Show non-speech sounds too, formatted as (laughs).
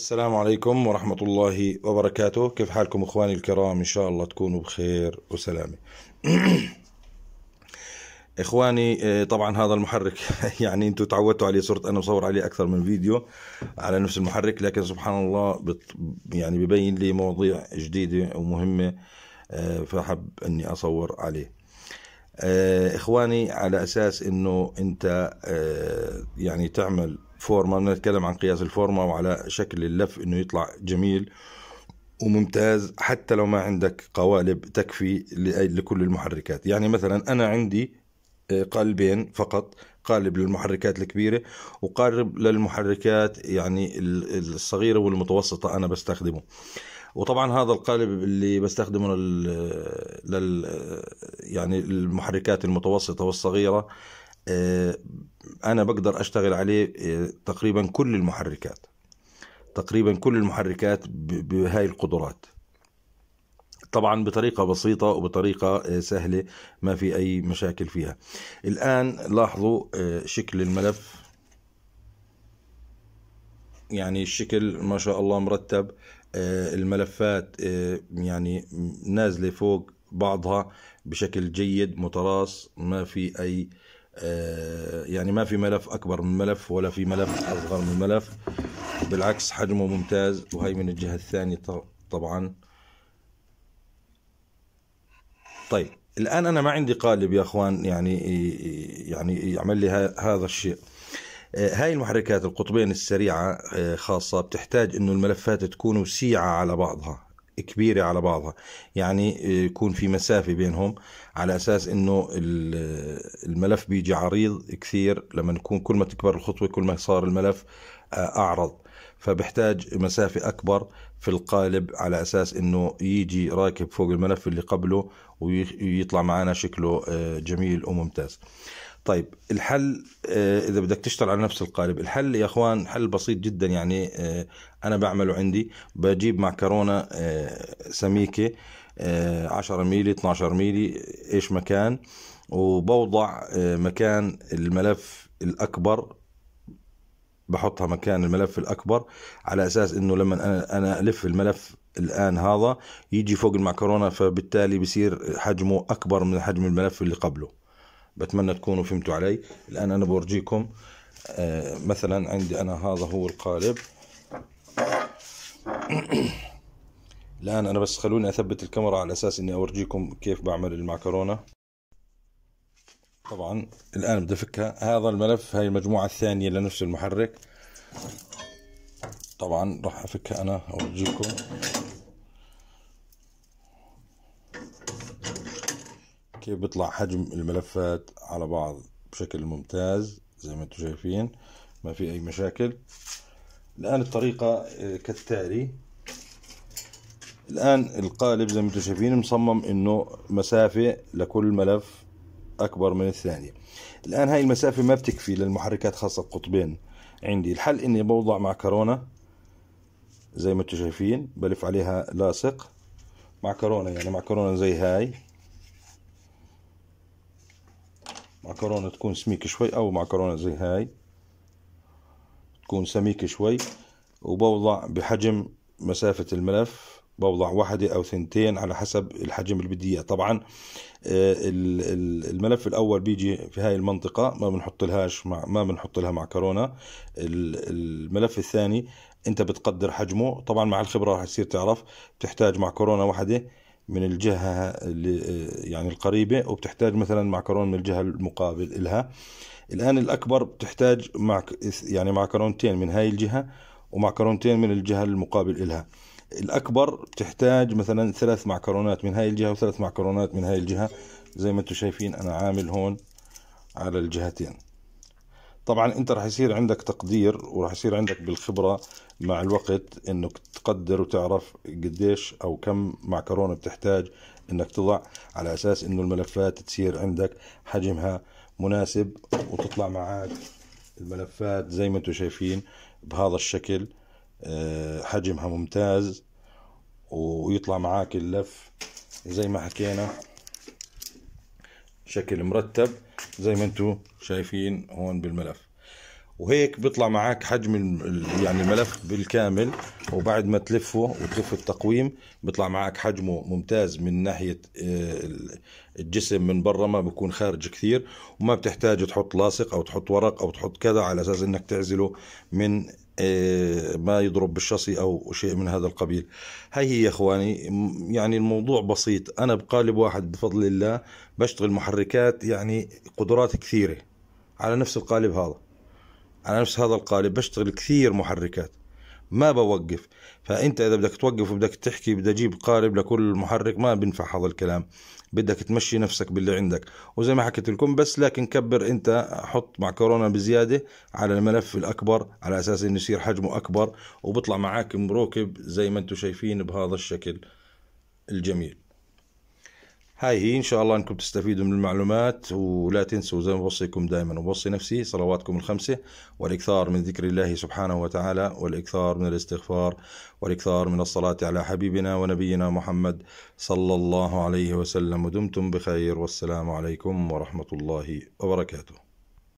السلام عليكم ورحمة الله وبركاته كيف حالكم إخواني الكرام إن شاء الله تكونوا بخير وسلامة (clears throat) إخواني آه، طبعا هذا المحرك (laughs) يعني أنتم تعودتوا عليه صرت أنا أصور عليه أكثر من فيديو على نفس المحرك لكن سبحان الله بت يعني ببين لي مواضيع جديدة ومهمة آه، فحب أني أصور عليه آه، إخواني على أساس أنه أنت يعني تعمل فورما نتكلم عن قياس الفورما وعلى شكل اللف انه يطلع جميل وممتاز حتى لو ما عندك قوالب تكفي لكل المحركات يعني مثلا انا عندي آه، قالبين فقط قالب للمحركات الكبيره وقالب للمحركات يعني الصغيره والمتوسطه انا بستخدمه وطبعا هذا القالب اللي بستخدمه لل يعني المحركات المتوسطه والصغيره آه، انا بقدر اشتغل عليه آه، تقريبا كل المحركات تقريبا كل المحركات بهاي القدرات طبعا بطريقة بسيطة وبطريقة آه، سهلة ما في أي مشاكل فيها الآن لاحظوا آه، شكل الملف يعني الشكل ما شاء الله مرتب الملفات يعني نازلة فوق بعضها بشكل جيد متراص ما في أي آه، يعني ما في ملف اكبر من ملف ولا في ملف اصغر من ملف بالعكس حجمه ممتاز وهي من الجهه الثانيه طبعا طيب الان انا ما عندي قالب يا اخوان يعني يعني يعمل لي هذا الشيء آه، هاي المحركات القطبين السريعة آه، خاصة بتحتاج انه الملفات تكون وسيعة على بعضها كبيرة على بعضها يعني يكون في مسافة بينهم على أساس أنه الملف بيجي عريض كثير لما نكون كل ما تكبر الخطوة كل ما صار الملف آه، أعرض فبحتاج مسافة أكبر في القالب على أساس أنه يجي راكب فوق الملف اللي قبله ويطلع معنا شكله آه، جميل وممتاز طيب الحل آه، اذا بدك تشتغل على نفس القالب الحل يا اخوان حل بسيط جدا يعني آه، انا بعمله عندي بجيب معكرونه آه، سميكه 10 ميلي 12 ميلي ايش مكان وبوضع مكان الملف الاكبر بحطها مكان الملف الاكبر على اساس انه لما انا انا الف الملف الان هذا يجي فوق المعكرونه فبالتالي بصير حجمه اكبر من حجم الملف اللي قبله بتمنى تكونوا فهمتوا علي الآن أنا بورجيكم آه، مثلا عندي أنا هذا هو القالب (clears throat) الآن أنا بس خلوني أثبت الكاميرا على أساس إني أورجيكم كيف بعمل المعكرونة طبعا الآن بدي أفكها هذا الملف هاي المجموعة الثانية لنفس المحرك طبعا راح أفكها أنا أورجيكم كيف بيطلع حجم الملفات على بعض بشكل ممتاز زي ما انتم شايفين ما في اي مشاكل الان الطريقة آه، كالتالي الان القالب زي ما انتم شايفين مصمم انه مسافة لكل ملف اكبر من الثانية الان هاي المسافة ما بتكفي للمحركات خاصة القطبين عندي الحل اني بوضع معكرونة زي ما انتم شايفين بلف عليها لاصق معكرونة يعني معكرونة زي هاي معكرونة تكون سميكة شوي أو معكرونة زي هاي تكون سميكة شوي وبوضع بحجم مسافة الملف بوضع واحدة أو ثنتين على حسب الحجم اللي بدي إياه طبعا آه، الملف الأول بيجي في هاي المنطقة ما بنحط لهاش مع ما بنحط لها معكرونة الملف الثاني أنت بتقدر حجمه طبعا مع الخبرة راح تصير تعرف بتحتاج معكرونة واحدة من الجهة اللي آه، يعني القريبة وبتحتاج مثلا معكرون من الجهة المقابل إلها الآن الأكبر بتحتاج معك يعني معكرونتين من هاي الجهة ومعكرونتين من الجهة المقابل إلها الأكبر بتحتاج مثلا ثلاث معكرونات من هاي الجهة وثلاث معكرونات من هاي الجهة زي ما انتم شايفين أنا عامل هون على الجهتين طبعا انت راح يصير عندك تقدير وراح يصير عندك بالخبره مع الوقت انك تقدر وتعرف قديش او كم معكرونه بتحتاج انك تضع على اساس انه الملفات تصير عندك حجمها مناسب وتطلع معك الملفات زي ما انتم شايفين بهذا الشكل آه، حجمها ممتاز ويطلع معاك اللف زي ما حكينا شكل مرتب زي ما انتم شايفين هون بالملف وهيك بيطلع معك حجم يعني الملف بالكامل وبعد ما تلفه وتلف التقويم بيطلع معك حجمه ممتاز من ناحية آه، الجسم من برا ما بيكون خارج كثير وما بتحتاج تحط لاصق أو تحط ورق أو تحط كذا على أساس أنك تعزله من آه، ما يضرب بالشصي أو شيء من هذا القبيل هاي هي يا أخواني يعني الموضوع بسيط أنا بقالب واحد بفضل الله بشتغل محركات يعني قدرات كثيرة على نفس القالب هذا على نفس هذا القالب بشتغل كثير محركات ما بوقف فانت اذا بدك توقف وبدك تحكي بدك تجيب قارب لكل محرك ما بينفع هذا الكلام بدك تمشي نفسك باللي عندك وزي ما حكيت لكم بس لكن كبر انت حط مع كورونا بزياده على الملف الاكبر على اساس انه يصير حجمه اكبر وبطلع معاك مروكب زي ما انتم شايفين بهذا الشكل الجميل هاي هي إن شاء الله أنكم تستفيدوا من المعلومات ولا تنسوا زي ما بوصيكم دائما وبوصي نفسي صلواتكم الخمسة والإكثار من ذكر الله سبحانه وتعالى والإكثار من الاستغفار والإكثار من الصلاة على حبيبنا ونبينا محمد صلى الله عليه وسلم ودمتم بخير والسلام عليكم ورحمة الله وبركاته